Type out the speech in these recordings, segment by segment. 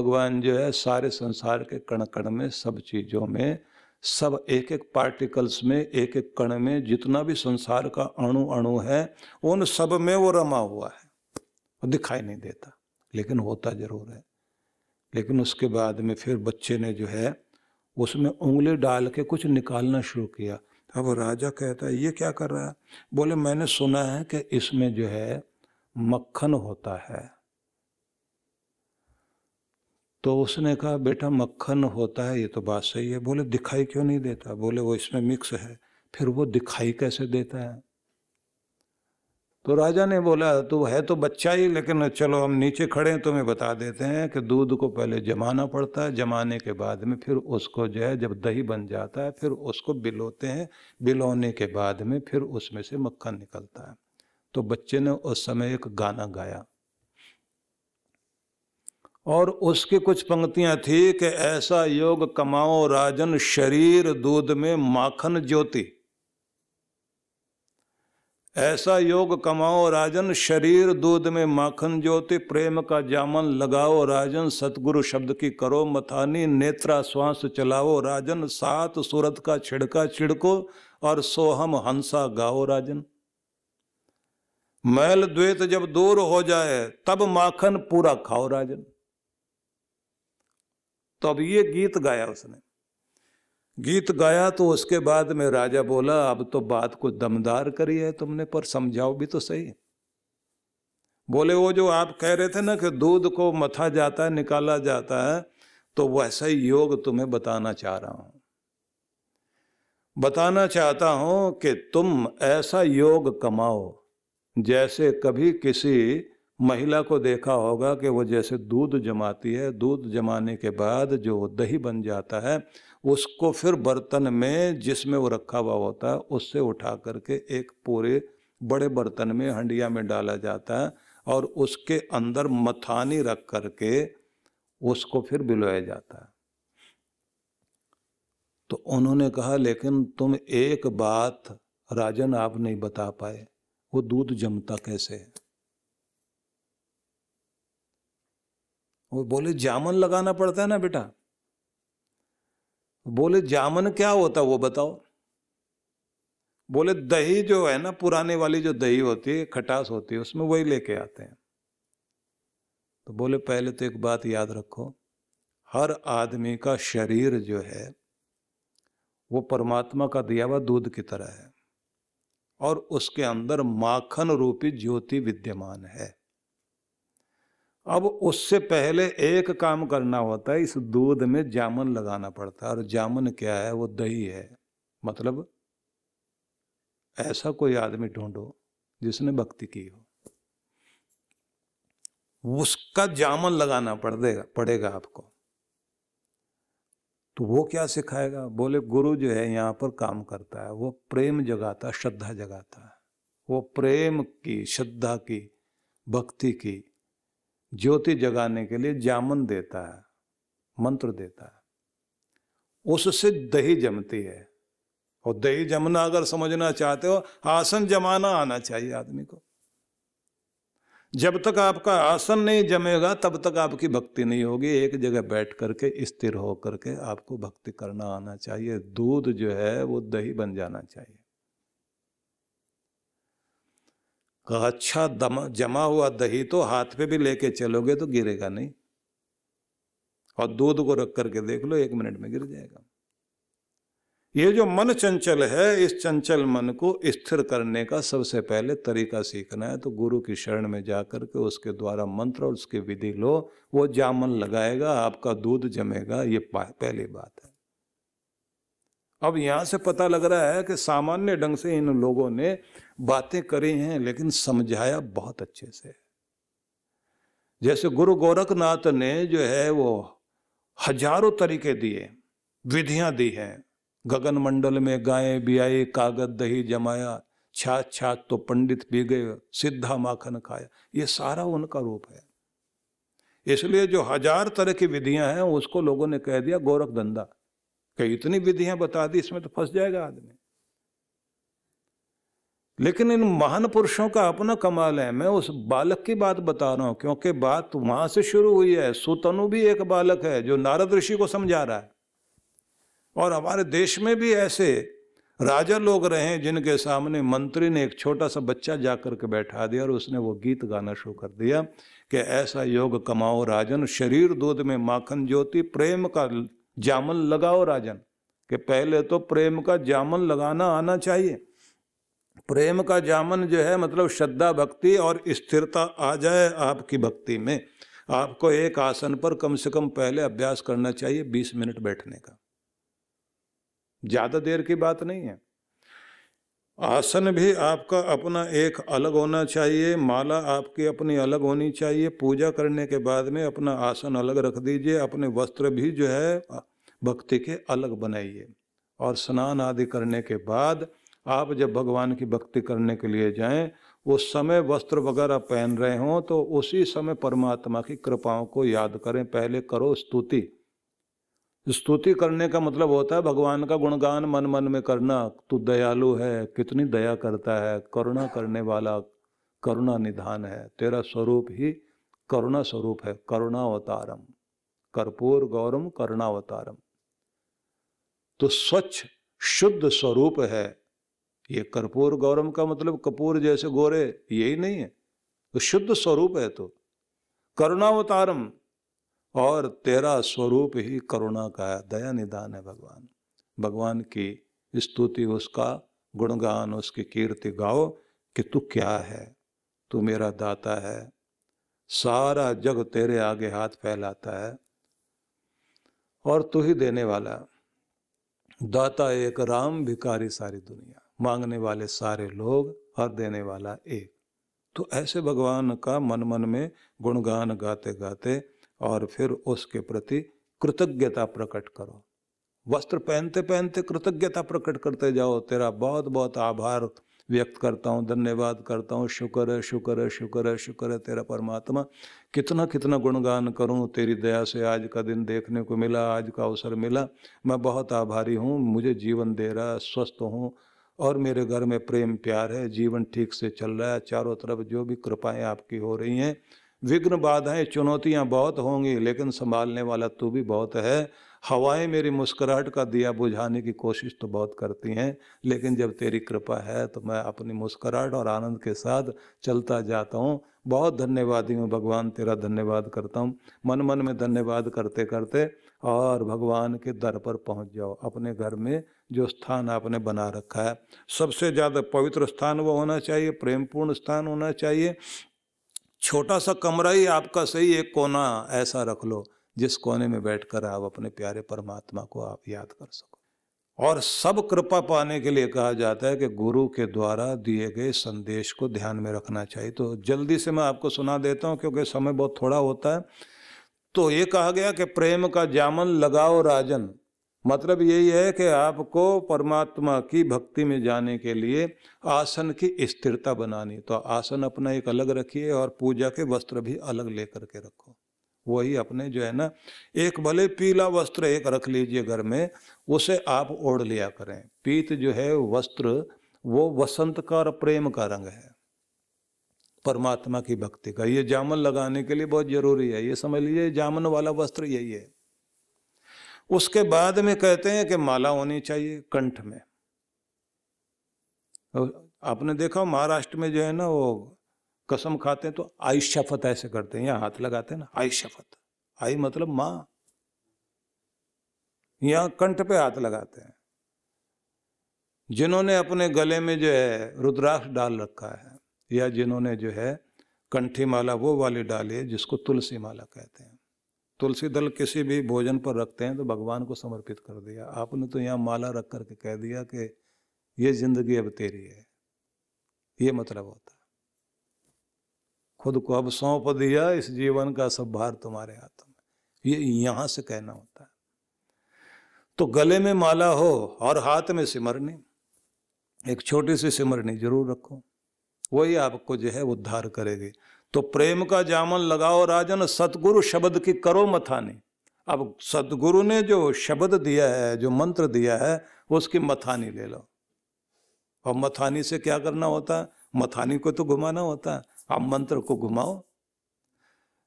भगवान जो है सारे संसार के कण कण में सब चीज़ों में सब एक एक पार्टिकल्स में एक एक कण में जितना भी संसार का अणु अणु है उन सब में वो रमा हुआ है दिखाई नहीं देता लेकिन होता जरूर है लेकिन उसके बाद में फिर बच्चे ने जो है उसमें उंगली डाल के कुछ निकालना शुरू किया अब राजा कहता है ये क्या कर रहा है बोले मैंने सुना है कि इसमें जो है मक्खन होता है तो उसने कहा बेटा मक्खन होता है ये तो बात सही है बोले दिखाई क्यों नहीं देता बोले वो इसमें मिक्स है फिर वो दिखाई कैसे देता है तो राजा ने बोला तो है तो बच्चा ही लेकिन चलो हम नीचे खड़े हैं तुम्हें बता देते हैं कि दूध को पहले जमाना पड़ता है जमाने के बाद में फिर उसको जो है जब दही बन जाता है फिर उसको बिलोते हैं बिलोने के बाद में फिर उसमें से मक्खन निकलता है तो बच्चे ने उस समय एक गाना गाया और उसकी कुछ पंक्तियां थी कि ऐसा योग कमाओ राजन शरीर दूध में माखन ज्योति ऐसा योग कमाओ राजन शरीर दूध में माखन ज्योति प्रेम का जामन लगाओ राजन सतगुरु शब्द की करो मथानी नेत्रा श्वास चलाओ राजन सात सूरत का छिड़का छिड़को और सोहम हंसा गाओ राजन मैल द्वेत जब दूर हो जाए तब माखन पूरा खाओ राजन तो अब ये गीत गाया उसने गीत गाया तो उसके बाद में राजा बोला अब तो बात को दमदार करी है तुमने पर समझाओ भी तो सही बोले वो जो आप कह रहे थे ना कि दूध को मथा जाता है निकाला जाता है तो वैसा ही योग तुम्हें बताना चाह रहा हूं बताना चाहता हूं कि तुम ऐसा योग कमाओ जैसे कभी किसी महिला को देखा होगा कि वो जैसे दूध जमाती है दूध जमाने के बाद जो दही बन जाता है उसको फिर बर्तन में जिसमें वो रखा हुआ होता है उससे उठा करके एक पूरे बड़े बर्तन में हंडिया में डाला जाता है और उसके अंदर मथानी रख करके उसको फिर बिलोया जाता है तो उन्होंने कहा लेकिन तुम एक बात राजन आप नहीं बता पाए वो दूध जमता कैसे है वो बोले जामन लगाना पड़ता है ना बेटा बोले जामन क्या होता वो बताओ बोले दही जो है ना पुराने वाली जो दही होती है खटास होती है उसमें वही लेके आते हैं तो बोले पहले तो एक बात याद रखो हर आदमी का शरीर जो है वो परमात्मा का दिया हुआ दूध की तरह है और उसके अंदर माखन रूपी ज्योति विद्यमान है अब उससे पहले एक काम करना होता है इस दूध में जामन लगाना पड़ता है और जामन क्या है वो दही है मतलब ऐसा कोई आदमी ढूंढो जिसने भक्ति की हो उसका जामन लगाना पड़ देगा पड़ेगा आपको तो वो क्या सिखाएगा बोले गुरु जो है यहां पर काम करता है वो प्रेम जगाता श्रद्धा जगाता है वो प्रेम की श्रद्धा की भक्ति की ज्योति जगाने के लिए जामन देता है मंत्र देता है उससे दही जमती है और दही जमना अगर समझना चाहते हो आसन जमाना आना चाहिए आदमी को जब तक आपका आसन नहीं जमेगा तब तक आपकी भक्ति नहीं होगी एक जगह बैठ करके स्थिर होकर के आपको भक्ति करना आना चाहिए दूध जो है वो दही बन जाना चाहिए अच्छा दमा जमा हुआ दही तो हाथ पे भी लेके चलोगे तो गिरेगा नहीं और दूध को रख करके देख लो एक मिनट में गिर जाएगा ये जो मन चंचल है इस चंचल मन को स्थिर करने का सबसे पहले तरीका सीखना है तो गुरु की शरण में जाकर के उसके द्वारा मंत्र और उसकी विधि लो वो जामन लगाएगा आपका दूध जमेगा ये पहली बात है अब यहां से पता लग रहा है कि सामान्य ढंग से इन लोगों ने बातें करी हैं लेकिन समझाया बहुत अच्छे से जैसे गुरु गोरखनाथ ने जो है वो हजारों तरीके दिए विधियां दी हैं गगन मंडल में गायें बियाई कागज दही जमाया छात छात तो पंडित पी गए सिद्धा माखन खाया ये सारा उनका रूप है इसलिए जो हजार तरह की विधियां हैं उसको लोगों ने कह दिया गोरख धंधा कई इतनी विधियां बता दी इसमें तो फंस जाएगा आदमी लेकिन इन महान पुरुषों का अपना कमाल है मैं उस बालक की बात बता रहा हूँ क्योंकि बात वहाँ से शुरू हुई है सुतनु भी एक बालक है जो नारद ऋषि को समझा रहा है और हमारे देश में भी ऐसे राजा लोग रहे जिनके सामने मंत्री ने एक छोटा सा बच्चा जा कर के बैठा दिया और उसने वो गीत गाना शुरू कर दिया कि ऐसा योग कमाओ राजन शरीर दूध में माखन ज्योति प्रेम का जामन लगाओ राजन कि पहले तो प्रेम का जामन लगाना आना चाहिए प्रेम का जामन जो है मतलब श्रद्धा भक्ति और स्थिरता आ जाए आपकी भक्ति में आपको एक आसन पर कम से कम पहले अभ्यास करना चाहिए बीस मिनट बैठने का ज़्यादा देर की बात नहीं है आसन भी आपका अपना एक अलग होना चाहिए माला आपकी अपनी अलग होनी चाहिए पूजा करने के बाद में अपना आसन अलग रख दीजिए अपने वस्त्र भी जो है भक्ति के अलग बनाइए और स्नान आदि करने के बाद आप जब भगवान की भक्ति करने के लिए जाएं उस समय वस्त्र वगैरह पहन रहे हों तो उसी समय परमात्मा की कृपाओं को याद करें पहले करो स्तुति स्तुति करने का मतलब होता है भगवान का गुणगान मन मन में करना तू दयालु है कितनी दया करता है करुणा करने वाला करुणा निधान है तेरा स्वरूप ही करुणा स्वरूप है करुणावतारम कर्पूर गौरम करुणावतारम तो स्वच्छ शुद्ध स्वरूप है ये कर्पूर गौरम का मतलब कपूर जैसे गोरे यही नहीं है तो शुद्ध स्वरूप है तो करुणावतारम और तेरा स्वरूप ही करुणा का है दया निदान है भगवान भगवान की स्तुति उसका गुणगान उसकी कीर्ति गाओ कि तू क्या है तू मेरा दाता है सारा जग तेरे आगे हाथ फैलाता है और तू ही देने वाला दाता एक राम भिकारी सारी दुनिया मांगने वाले सारे लोग और देने वाला एक तो ऐसे भगवान का मन मन में गुणगान गाते गाते और फिर उसके प्रति कृतज्ञता प्रकट करो वस्त्र पहनते पहनते कृतज्ञता प्रकट करते जाओ तेरा बहुत बहुत आभार व्यक्त करता हूँ धन्यवाद करता हूँ शुक्र है शुक्र है शुक्र है शुक्र है तेरा परमात्मा कितना कितना गुणगान करूँ तेरी दया से आज का दिन देखने को मिला आज का अवसर मिला मैं बहुत आभारी हूँ मुझे जीवन दे रहा स्वस्थ हूँ और मेरे घर में प्रेम प्यार है जीवन ठीक से चल रहा है चारों तरफ जो भी कृपाएं आपकी हो रही हैं विघ्न बाधाएं चुनौतियां बहुत होंगी लेकिन संभालने वाला तू भी बहुत है हवाएं मेरी मुस्कुराहट का दिया बुझाने की कोशिश तो बहुत करती हैं लेकिन जब तेरी कृपा है तो मैं अपनी मुस्कुराहट और आनंद के साथ चलता जाता हूँ बहुत धन्यवादी हूँ भगवान तेरा धन्यवाद करता हूँ मन मन में धन्यवाद करते करते और भगवान के दर पर पहुँच जाओ अपने घर में जो स्थान आपने बना रखा है सबसे ज़्यादा पवित्र स्थान वो होना चाहिए प्रेमपूर्ण स्थान होना चाहिए छोटा सा कमरा ही आपका सही एक कोना ऐसा रख लो जिस कोने में बैठकर आप अपने प्यारे परमात्मा को आप याद कर सको और सब कृपा पाने के लिए कहा जाता है कि गुरु के द्वारा दिए गए संदेश को ध्यान में रखना चाहिए तो जल्दी से मैं आपको सुना देता हूँ क्योंकि समय बहुत थोड़ा होता है तो ये कहा गया कि प्रेम का जामन लगाओ राजन मतलब यही है कि आपको परमात्मा की भक्ति में जाने के लिए आसन की स्थिरता बनानी तो आसन अपना एक अलग रखिए और पूजा के वस्त्र भी अलग लेकर के रखो वही अपने जो है ना एक भले पीला वस्त्र एक रख लीजिए घर में उसे आप ओढ़ लिया करें पीत जो है वस्त्र वो वसंत का और प्रेम का रंग है परमात्मा की भक्ति का ये जामन लगाने के लिए बहुत जरूरी है ये समझ लीजिए जामन वाला वस्त्र यही है उसके बाद में कहते हैं कि माला होनी चाहिए कंठ में आपने देखा महाराष्ट्र में जो है ना वो कसम खाते हैं तो आई शफत ऐसे करते हैं यहां हाथ लगाते हैं ना आई शफत आई मतलब मां यहां कंठ पे हाथ लगाते हैं जिन्होंने अपने गले में जो है रुद्राक्ष डाल रखा है या जिन्होंने जो है कंठी माला वो वाली डाली है जिसको तुलसी माला कहते हैं तुलसी दल किसी भी भोजन पर रखते हैं तो भगवान को समर्पित कर दिया आपने तो यहाँ माला रख करके कह दिया कि ये जिंदगी अब तेरी है ये मतलब होता है खुद को अब सौंप दिया इस जीवन का सब भार तुम्हारे हाथों में ये यहां से कहना होता है तो गले में माला हो और हाथ में सिमरनी एक छोटी सी सिमरनी जरूर रखो वही आपको जो है उद्धार करेगी तो प्रेम का जामन लगाओ राजन सतगुरु शब्द की करो मथानी अब सतगुरु ने जो शब्द दिया है जो मंत्र दिया है उसकी मथानी ले लो और मथानी से क्या करना होता है मथानी को तो घुमाना होता है आप मंत्र को घुमाओ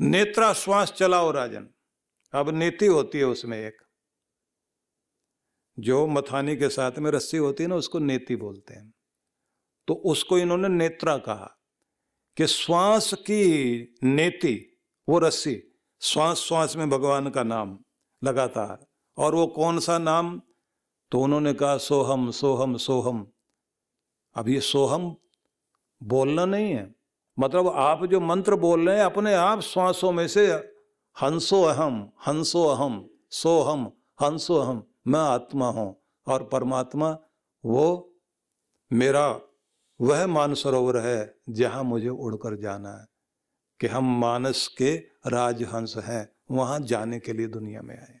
नेत्रा श्वास चलाओ राजन अब नीति होती है उसमें एक जो मथानी के साथ में रस्सी होती है ना उसको नेति बोलते हैं तो उसको इन्होंने नेत्रा कहा कि श्वास की नेति वो रस्सी श्वास श्वास में भगवान का नाम लगातार और वो कौन सा नाम तो उन्होंने कहा सोहम सोहम सोहम अब ये सोहम बोलना नहीं है मतलब आप जो मंत्र बोल रहे हैं अपने आप श्वासों में से हंसो अहम हंसो अहम सोहम हंसो अहम मैं आत्मा हूं और परमात्मा वो मेरा वह मानसरोवर है जहाँ मुझे उड़कर जाना है कि हम मानस के राजहंस हैं वहाँ जाने के लिए दुनिया में आए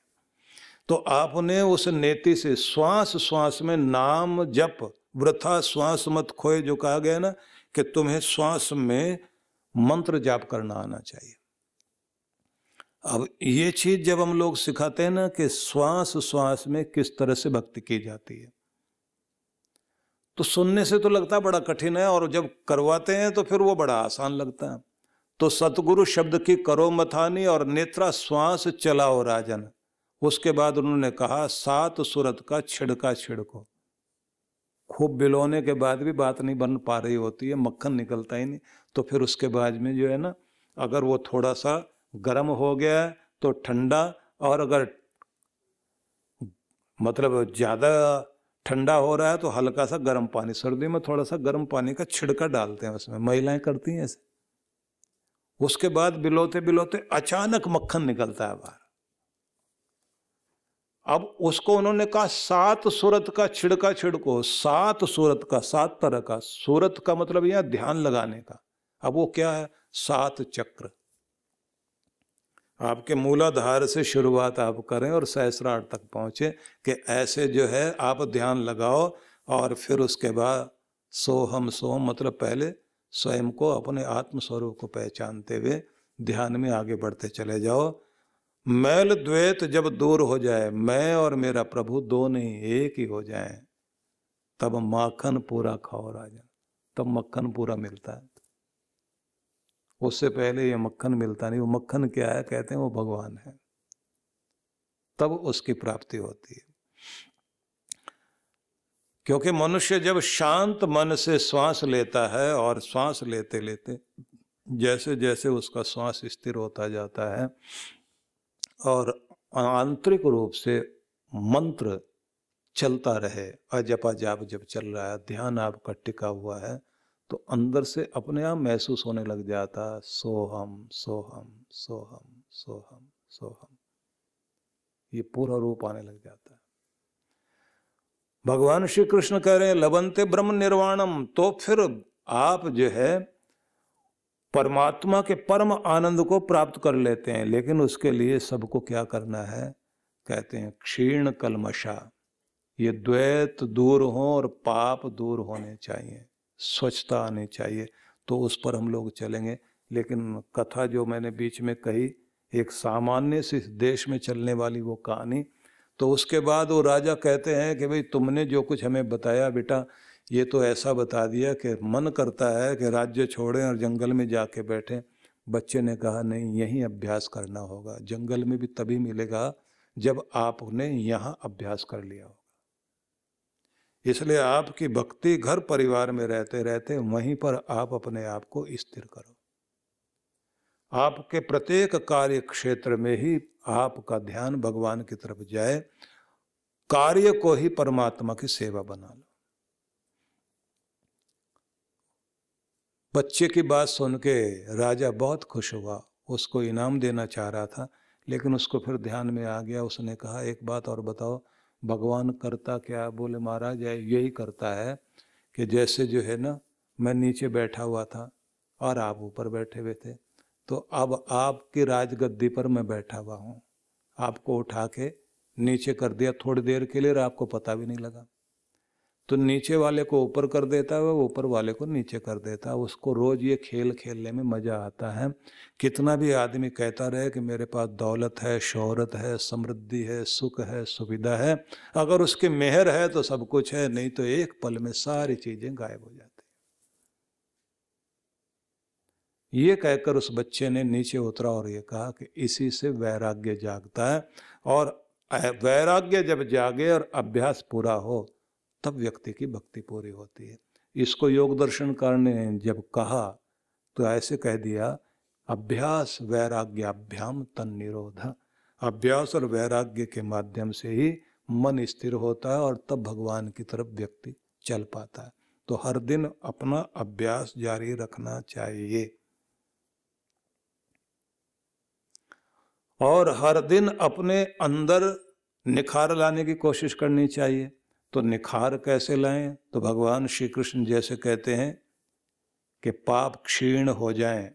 तो आपने उस नेति से श्वास श्वास में नाम जप वृथा श्वास मत खोए जो कहा गया ना कि तुम्हें श्वास में मंत्र जाप करना आना चाहिए अब ये चीज जब हम लोग सिखाते हैं ना कि श्वास श्वास में किस तरह से भक्ति की जाती है तो सुनने से तो लगता बड़ा कठिन है और जब करवाते हैं तो फिर वो बड़ा आसान लगता है तो सतगुरु शब्द की करो मथानी और नेत्रा श्वास चलाओ राजन उसके बाद उन्होंने कहा सात सूरत का छिड़का छिड़को खूब बिलोने के बाद भी बात नहीं बन पा रही होती है मक्खन निकलता ही नहीं तो फिर उसके बाद में जो है ना अगर वो थोड़ा सा गर्म हो गया है तो ठंडा और अगर मतलब ज़्यादा ठंडा हो रहा है तो हल्का सा गर्म पानी सर्दी में थोड़ा सा गर्म पानी का छिड़का डालते हैं उसमें महिलाएं करती हैं ऐसे उसके बाद बिलोते बिलोते अचानक मक्खन निकलता है बाहर अब उसको उन्होंने कहा सात सूरत का छिड़का छिड़को सात सूरत का सात तरह का सूरत का मतलब यहां ध्यान लगाने का अब वो क्या है सात चक्र आपके मूलाधार से शुरुआत आप करें और सहस्रार तक पहुँचे कि ऐसे जो है आप ध्यान लगाओ और फिर उसके बाद सोहम हम मतलब पहले स्वयं को अपने आत्म स्वरूप को पहचानते हुए ध्यान में आगे बढ़ते चले जाओ मैल द्वैत जब दूर हो जाए मैं और मेरा प्रभु दो नहीं एक ही हो जाए तब माखन पूरा खाओ राजा तब मक्खन पूरा मिलता है उससे पहले ये मक्खन मिलता नहीं वो मक्खन क्या है कहते हैं वो भगवान है तब उसकी प्राप्ति होती है क्योंकि मनुष्य जब शांत मन से श्वास लेता है और श्वास लेते लेते जैसे जैसे उसका श्वास स्थिर होता जाता है और आंतरिक रूप से मंत्र चलता रहे अजपा जाप जब चल रहा है ध्यान आपका टिका हुआ है तो अंदर से अपने आप महसूस होने लग जाता सोहम सोहम सोहम सोहम सोहम ये पूरा रूप आने लग जाता है भगवान श्री कृष्ण कह रहे हैं लबंते ब्रह्म निर्वाणम तो फिर आप जो है परमात्मा के परम आनंद को प्राप्त कर लेते हैं लेकिन उसके लिए सबको क्या करना है कहते हैं क्षीण कलमशा ये द्वैत दूर हो और पाप दूर होने चाहिए स्वच्छता आनी चाहिए तो उस पर हम लोग चलेंगे लेकिन कथा जो मैंने बीच में कही एक सामान्य से देश में चलने वाली वो कहानी तो उसके बाद वो राजा कहते हैं कि भाई तुमने जो कुछ हमें बताया बेटा ये तो ऐसा बता दिया कि मन करता है कि राज्य छोड़ें और जंगल में जाके बैठें बच्चे ने कहा नहीं यहीं अभ्यास करना होगा जंगल में भी तभी मिलेगा जब आपने यहाँ अभ्यास कर लिया हो इसलिए आपकी भक्ति घर परिवार में रहते रहते वहीं पर आप अपने आप को स्थिर करो आपके प्रत्येक कार्य क्षेत्र में ही आपका ध्यान भगवान की तरफ जाए कार्य को ही परमात्मा की सेवा बना लो बच्चे की बात सुन के राजा बहुत खुश हुआ उसको इनाम देना चाह रहा था लेकिन उसको फिर ध्यान में आ गया उसने कहा एक बात और बताओ भगवान करता क्या है बोले महाराज यही करता है कि जैसे जो है ना मैं नीचे बैठा हुआ था और आप ऊपर बैठे हुए थे तो अब आपकी राजगद्दी पर मैं बैठा हुआ हूँ आपको उठा के नीचे कर दिया थोड़ी देर के लिए आपको पता भी नहीं लगा तो नीचे वाले को ऊपर कर देता है वह ऊपर वाले को नीचे कर देता है उसको रोज़ ये खेल खेलने में मज़ा आता है कितना भी आदमी कहता रहे कि मेरे पास दौलत है शोहरत है समृद्धि है सुख है सुविधा है अगर उसकी मेहर है तो सब कुछ है नहीं तो एक पल में सारी चीज़ें गायब हो जाती ये कहकर उस बच्चे ने नीचे उतरा और ये कहा कि इसी से वैराग्य जागता है और वैराग्य जब जागे और अभ्यास पूरा हो तब व्यक्ति की भक्ति पूरी होती है इसको योग दर्शन करने जब कहा तो ऐसे कह दिया अभ्यास वैराग्याभ्याम तन निरोध अभ्यास और वैराग्य के माध्यम से ही मन स्थिर होता है और तब भगवान की तरफ व्यक्ति चल पाता है तो हर दिन अपना अभ्यास जारी रखना चाहिए और हर दिन अपने अंदर निखार लाने की कोशिश करनी चाहिए तो निखार कैसे लाएं तो भगवान श्री कृष्ण जैसे कहते हैं कि पाप क्षीण हो जाएं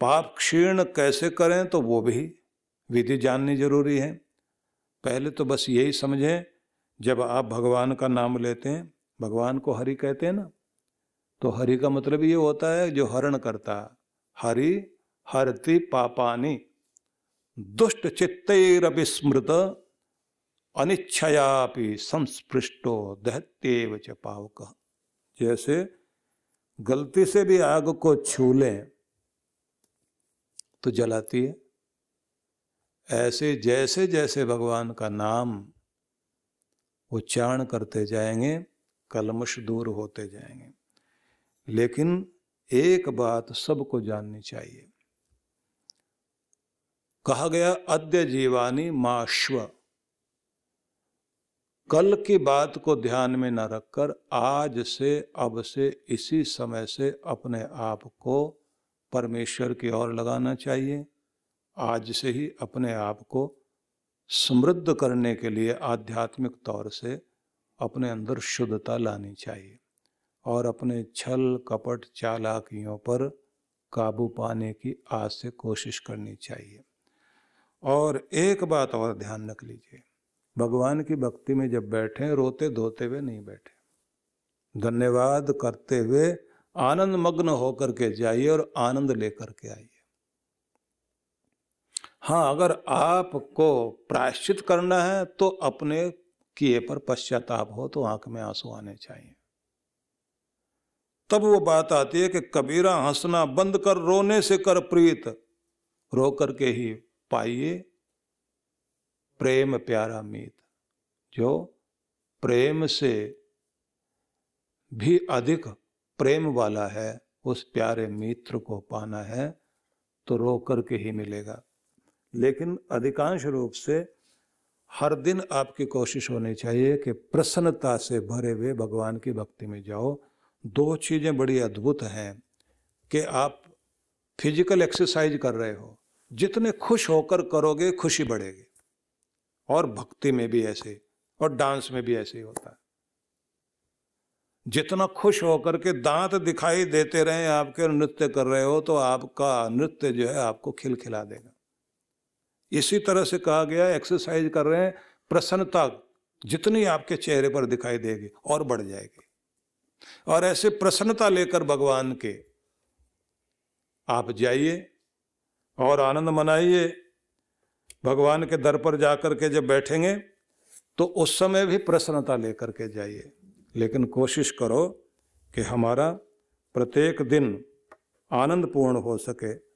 पाप क्षीण कैसे करें तो वो भी विधि जाननी जरूरी है पहले तो बस यही समझें जब आप भगवान का नाम लेते हैं भगवान को हरि कहते हैं ना तो हरि का मतलब ये होता है जो हरण करता हरि हरती पापानी दुष्ट चित्तरविस्मृत अनिच्छयापि संस्पृष्टो दहत्येव च पावक जैसे गलती से भी आग को छू लें तो जलाती है ऐसे जैसे जैसे भगवान का नाम उच्चारण करते जाएंगे कलमश दूर होते जाएंगे लेकिन एक बात सबको जाननी चाहिए कहा गया अद्य जीवानी माश्व कल की बात को ध्यान में न रखकर आज से अब से इसी समय से अपने आप को परमेश्वर की ओर लगाना चाहिए आज से ही अपने आप को समृद्ध करने के लिए आध्यात्मिक तौर से अपने अंदर शुद्धता लानी चाहिए और अपने छल कपट चालाकियों पर काबू पाने की आज से कोशिश करनी चाहिए और एक बात और ध्यान रख लीजिए भगवान की भक्ति में जब बैठे रोते धोते हुए नहीं बैठे धन्यवाद करते हुए आनंद मग्न होकर के जाइए और आनंद लेकर के आइए हाँ अगर आपको प्रायश्चित करना है तो अपने किए पर पश्चाताप हो तो आंख में आंसू आने चाहिए तब वो बात आती है कि कबीरा हंसना बंद कर रोने से कर प्रीत रो करके ही पाइए प्रेम प्यारा मीत जो प्रेम से भी अधिक प्रेम वाला है उस प्यारे मित्र को पाना है तो रो करके ही मिलेगा लेकिन अधिकांश रूप से हर दिन आपकी कोशिश होनी चाहिए कि प्रसन्नता से भरे हुए भगवान की भक्ति में जाओ दो चीज़ें बड़ी अद्भुत हैं कि आप फिजिकल एक्सरसाइज कर रहे हो जितने खुश होकर करोगे खुशी बढ़ेगी और भक्ति में भी ऐसे और डांस में भी ऐसे ही होता है जितना खुश होकर के दांत दिखाई देते रहे आपके नृत्य कर रहे हो तो आपका नृत्य जो है आपको खिलखिला देगा इसी तरह से कहा गया एक्सरसाइज कर रहे हैं प्रसन्नता जितनी आपके चेहरे पर दिखाई देगी और बढ़ जाएगी और ऐसे प्रसन्नता लेकर भगवान के आप जाइए और आनंद मनाइए भगवान के दर पर जाकर के जब बैठेंगे तो उस समय भी प्रसन्नता लेकर के जाइए लेकिन कोशिश करो कि हमारा प्रत्येक दिन आनंदपूर्ण हो सके